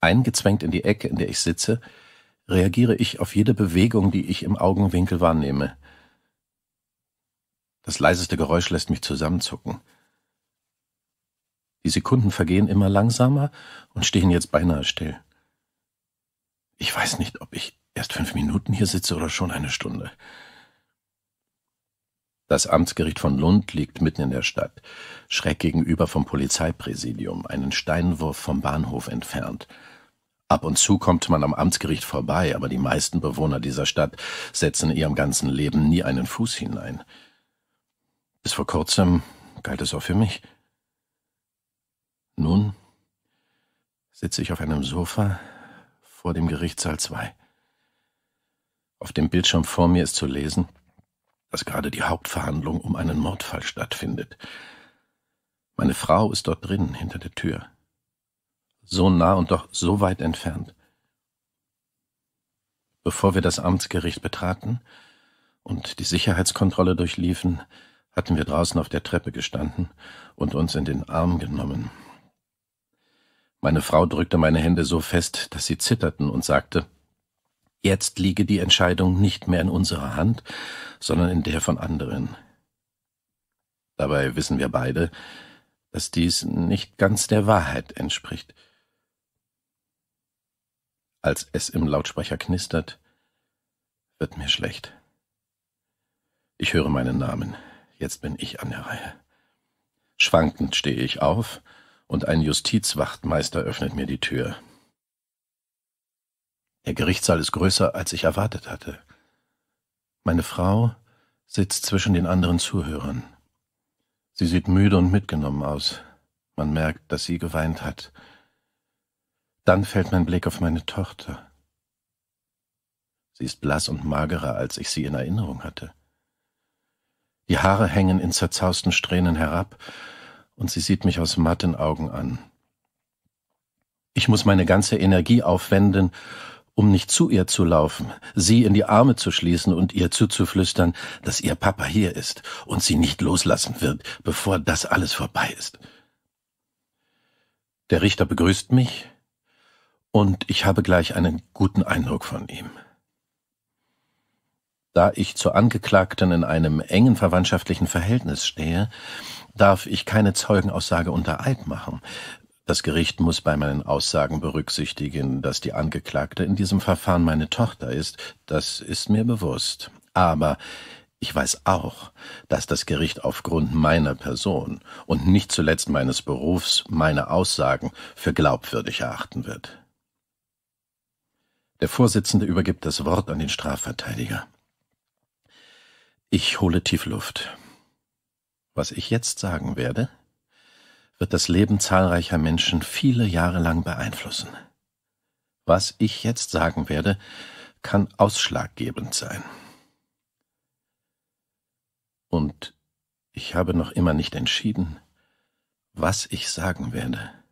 eingezwängt in die Ecke, in der ich sitze, reagiere ich auf jede Bewegung, die ich im Augenwinkel wahrnehme. Das leiseste Geräusch lässt mich zusammenzucken. Die Sekunden vergehen immer langsamer und stehen jetzt beinahe still. Ich weiß nicht, ob ich erst fünf Minuten hier sitze oder schon eine Stunde. Das Amtsgericht von Lund liegt mitten in der Stadt, schräg gegenüber vom Polizeipräsidium, einen Steinwurf vom Bahnhof entfernt. Ab und zu kommt man am Amtsgericht vorbei, aber die meisten Bewohner dieser Stadt setzen in ihrem ganzen Leben nie einen Fuß hinein. Bis vor kurzem galt es auch für mich. Nun sitze ich auf einem Sofa vor dem Gerichtssaal 2. Auf dem Bildschirm vor mir ist zu lesen, dass gerade die Hauptverhandlung um einen Mordfall stattfindet. Meine Frau ist dort drin, hinter der Tür. So nah und doch so weit entfernt. Bevor wir das Amtsgericht betraten und die Sicherheitskontrolle durchliefen, hatten wir draußen auf der Treppe gestanden und uns in den Arm genommen. Meine Frau drückte meine Hände so fest, dass sie zitterten und sagte, Jetzt liege die Entscheidung nicht mehr in unserer Hand, sondern in der von anderen. Dabei wissen wir beide, dass dies nicht ganz der Wahrheit entspricht. Als es im Lautsprecher knistert, wird mir schlecht. Ich höre meinen Namen. Jetzt bin ich an der Reihe. Schwankend stehe ich auf, und ein Justizwachtmeister öffnet mir die Tür. Der Gerichtssaal ist größer, als ich erwartet hatte. Meine Frau sitzt zwischen den anderen Zuhörern. Sie sieht müde und mitgenommen aus. Man merkt, dass sie geweint hat. Dann fällt mein Blick auf meine Tochter. Sie ist blass und magerer, als ich sie in Erinnerung hatte. Die Haare hängen in zerzausten Strähnen herab, und sie sieht mich aus matten Augen an. Ich muss meine ganze Energie aufwenden, um nicht zu ihr zu laufen, sie in die Arme zu schließen und ihr zuzuflüstern, dass ihr Papa hier ist und sie nicht loslassen wird, bevor das alles vorbei ist. Der Richter begrüßt mich, und ich habe gleich einen guten Eindruck von ihm. Da ich zur Angeklagten in einem engen verwandtschaftlichen Verhältnis stehe, darf ich keine Zeugenaussage unter Eid machen, das Gericht muss bei meinen Aussagen berücksichtigen, dass die Angeklagte in diesem Verfahren meine Tochter ist, das ist mir bewusst. Aber ich weiß auch, dass das Gericht aufgrund meiner Person und nicht zuletzt meines Berufs meine Aussagen für glaubwürdig erachten wird. Der Vorsitzende übergibt das Wort an den Strafverteidiger. Ich hole tief Luft. Was ich jetzt sagen werde, wird das Leben zahlreicher Menschen viele Jahre lang beeinflussen. Was ich jetzt sagen werde, kann ausschlaggebend sein. Und ich habe noch immer nicht entschieden, was ich sagen werde.